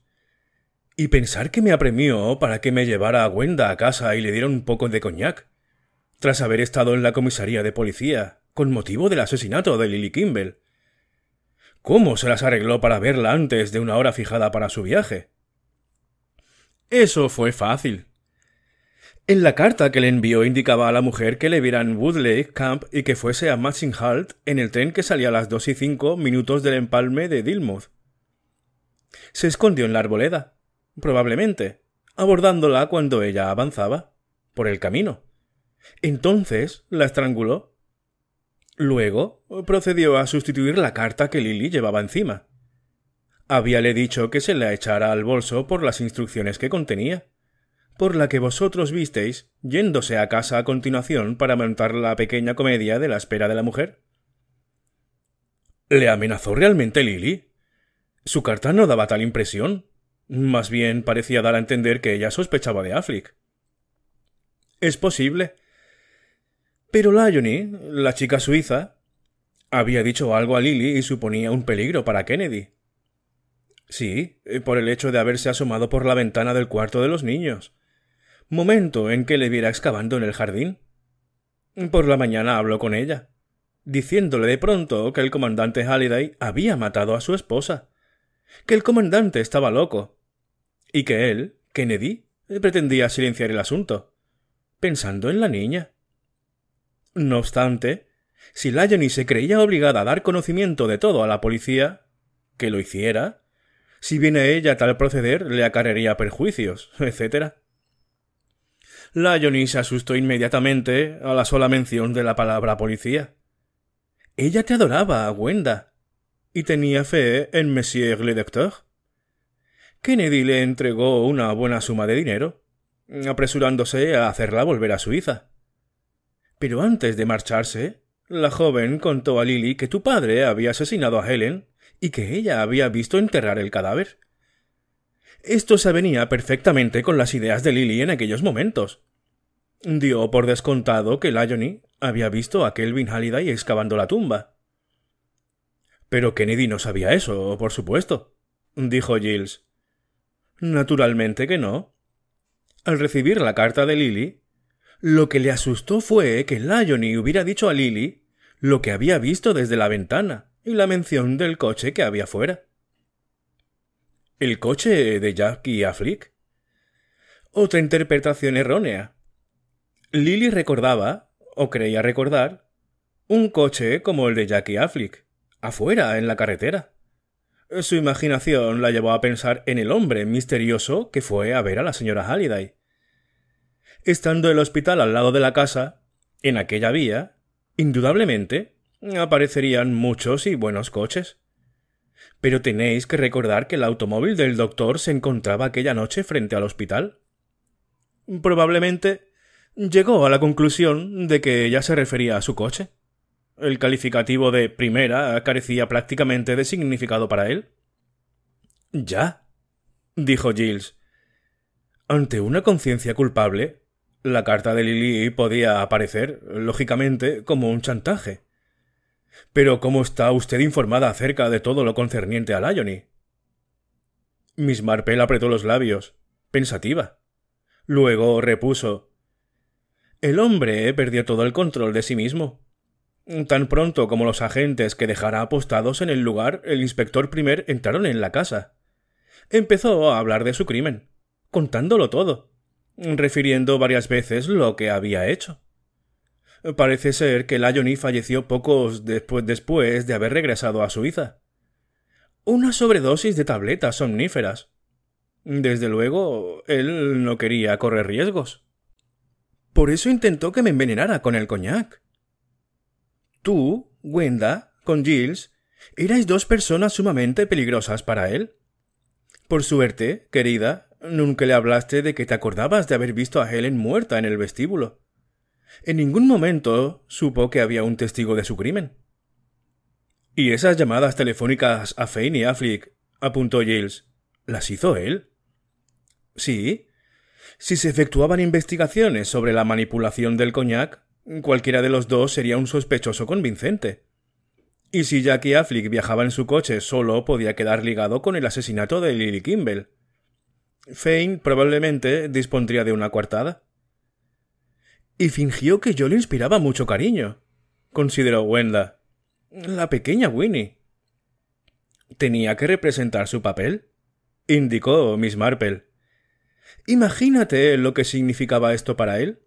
Y pensar que me apremió para que me llevara a Wenda a casa y le diera un poco de coñac, tras haber estado en la comisaría de policía, con motivo del asesinato de Lily Kimball, ¿Cómo se las arregló para verla antes de una hora fijada para su viaje? Eso fue fácil. En la carta que le envió indicaba a la mujer que le vieran Woodley Camp y que fuese a Matching en el tren que salía a las dos y cinco minutos del empalme de Dilmouth. Se escondió en la arboleda, probablemente, abordándola cuando ella avanzaba, por el camino. Entonces la estranguló Luego procedió a sustituir la carta que Lily llevaba encima. Habíale dicho que se la echara al bolso por las instrucciones que contenía, por la que vosotros visteis yéndose a casa a continuación para montar la pequeña comedia de la espera de la mujer. ¿Le amenazó realmente Lily? Su carta no daba tal impresión. Más bien parecía dar a entender que ella sospechaba de Affleck. Es posible, pero Liony, la chica suiza, había dicho algo a Lily y suponía un peligro para Kennedy. Sí, eh, por el hecho de haberse asomado por la ventana del cuarto de los niños. Momento en que le viera excavando en el jardín. Por la mañana habló con ella, diciéndole de pronto que el comandante Halliday había matado a su esposa, que el comandante estaba loco, y que él, Kennedy, pretendía silenciar el asunto, pensando en la niña. No obstante, si Lyony se creía obligada a dar conocimiento de todo a la policía, que lo hiciera. Si viene ella tal proceder le acarrearía perjuicios, etc. Lyony se asustó inmediatamente a la sola mención de la palabra policía. Ella te adoraba, Wenda, y tenía fe en Monsieur le Docteur. Kennedy le entregó una buena suma de dinero, apresurándose a hacerla volver a Suiza. Pero antes de marcharse, la joven contó a Lily que tu padre había asesinado a Helen y que ella había visto enterrar el cadáver. Esto se avenía perfectamente con las ideas de Lily en aquellos momentos. Dio por descontado que Lyony había visto a Kelvin Halliday excavando la tumba. Pero Kennedy no sabía eso, por supuesto, dijo Giles. Naturalmente que no. Al recibir la carta de Lily, lo que le asustó fue que Lyony hubiera dicho a Lily lo que había visto desde la ventana y la mención del coche que había fuera. ¿El coche de Jackie Affleck? Otra interpretación errónea. Lily recordaba, o creía recordar, un coche como el de Jackie Affleck, afuera, en la carretera. Su imaginación la llevó a pensar en el hombre misterioso que fue a ver a la señora Halliday estando el hospital al lado de la casa, en aquella vía, indudablemente, aparecerían muchos y buenos coches. Pero tenéis que recordar que el automóvil del doctor se encontraba aquella noche frente al hospital. Probablemente llegó a la conclusión de que ella se refería a su coche. El calificativo de primera carecía prácticamente de significado para él. Ya, dijo Giles. Ante una conciencia culpable, la carta de Lily podía aparecer, lógicamente, como un chantaje. Pero ¿cómo está usted informada acerca de todo lo concerniente a Liony? Miss Marple apretó los labios, pensativa. Luego repuso El hombre perdió todo el control de sí mismo. Tan pronto como los agentes que dejara apostados en el lugar el inspector primer entraron en la casa. Empezó a hablar de su crimen, contándolo todo refiriendo varias veces lo que había hecho. Parece ser que y falleció pocos después, después de haber regresado a Suiza. Una sobredosis de tabletas somníferas. Desde luego, él no quería correr riesgos. Por eso intentó que me envenenara con el coñac. Tú, Wenda, con Giles, erais dos personas sumamente peligrosas para él. Por suerte, querida, Nunca le hablaste de que te acordabas de haber visto a Helen muerta en el vestíbulo. En ningún momento supo que había un testigo de su crimen. ¿Y esas llamadas telefónicas a Fane y Affleck? apuntó Giles. ¿Las hizo él? Sí. Si se efectuaban investigaciones sobre la manipulación del coñac, cualquiera de los dos sería un sospechoso convincente. Y si Jackie Affleck viajaba en su coche, solo podía quedar ligado con el asesinato de Lily Kimball. Fane probablemente dispondría de una coartada. Y fingió que yo le inspiraba mucho cariño, consideró Wenda. La pequeña Winnie. Tenía que representar su papel, indicó Miss Marple. Imagínate lo que significaba esto para él.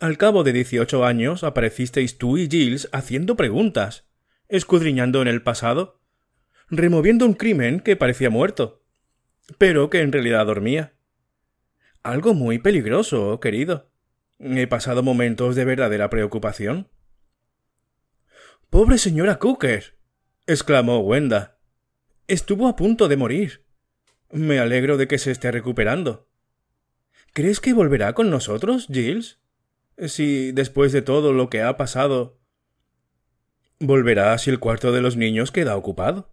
Al cabo de dieciocho años aparecisteis tú y Giles haciendo preguntas, escudriñando en el pasado, removiendo un crimen que parecía muerto pero que en realidad dormía. Algo muy peligroso, oh, querido. He pasado momentos de verdadera preocupación. Pobre señora Cooker. exclamó Wenda. Estuvo a punto de morir. Me alegro de que se esté recuperando. ¿Crees que volverá con nosotros, Giles? Si después de todo lo que ha pasado. Volverá si el cuarto de los niños queda ocupado,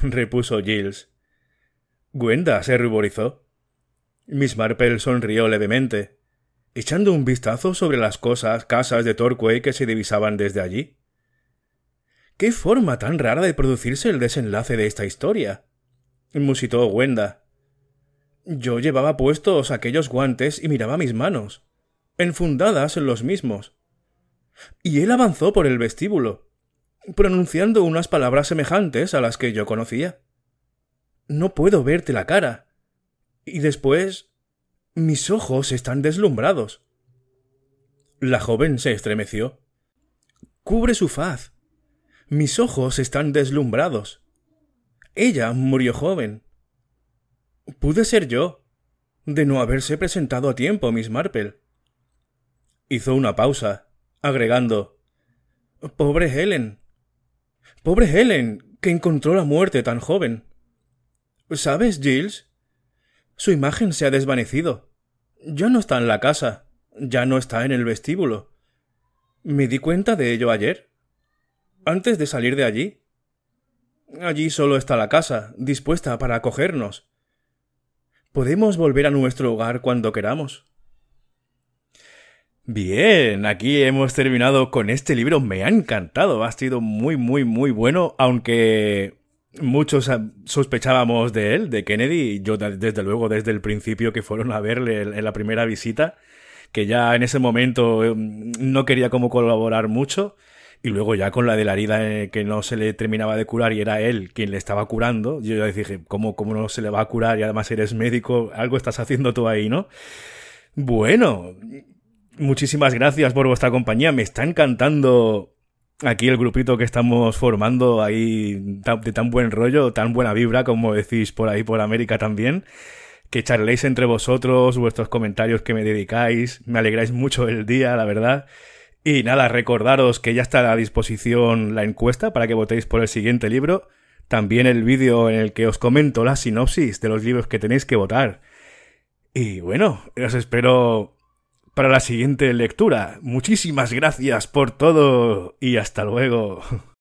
repuso Giles. Gwenda se ruborizó. Miss Marple sonrió levemente, echando un vistazo sobre las cosas, casas de Torquay que se divisaban desde allí. ¿Qué forma tan rara de producirse el desenlace de esta historia? musitó Gwenda. Yo llevaba puestos aquellos guantes y miraba mis manos, enfundadas en los mismos. Y él avanzó por el vestíbulo, pronunciando unas palabras semejantes a las que yo conocía. No puedo verte la cara. Y después. mis ojos están deslumbrados. La joven se estremeció. Cubre su faz. Mis ojos están deslumbrados. Ella murió joven. Pude ser yo, de no haberse presentado a tiempo, Miss Marple. Hizo una pausa, agregando Pobre Helen. Pobre Helen, que encontró la muerte tan joven. ¿Sabes, Giles? Su imagen se ha desvanecido. Ya no está en la casa. Ya no está en el vestíbulo. Me di cuenta de ello ayer. Antes de salir de allí. Allí solo está la casa, dispuesta para acogernos. Podemos volver a nuestro hogar cuando queramos. Bien, aquí hemos terminado con este libro. Me ha encantado. Ha sido muy, muy, muy bueno, aunque muchos ah, sospechábamos de él, de Kennedy, y yo desde luego desde el principio que fueron a verle en la primera visita, que ya en ese momento em, no quería como colaborar mucho, y luego ya con la de la herida eh, que no se le terminaba de curar y era él quien le estaba curando, yo ya dije, ¿cómo, cómo no se le va a curar y además eres médico? Algo estás haciendo tú ahí, ¿no? Bueno, muchísimas gracias por vuestra compañía, me está encantando aquí el grupito que estamos formando ahí de tan buen rollo, tan buena vibra, como decís por ahí por América también. Que charléis entre vosotros, vuestros comentarios que me dedicáis, me alegráis mucho el día, la verdad. Y nada, recordaros que ya está a disposición la encuesta para que votéis por el siguiente libro. También el vídeo en el que os comento la sinopsis de los libros que tenéis que votar. Y bueno, os espero para la siguiente lectura. Muchísimas gracias por todo y hasta luego.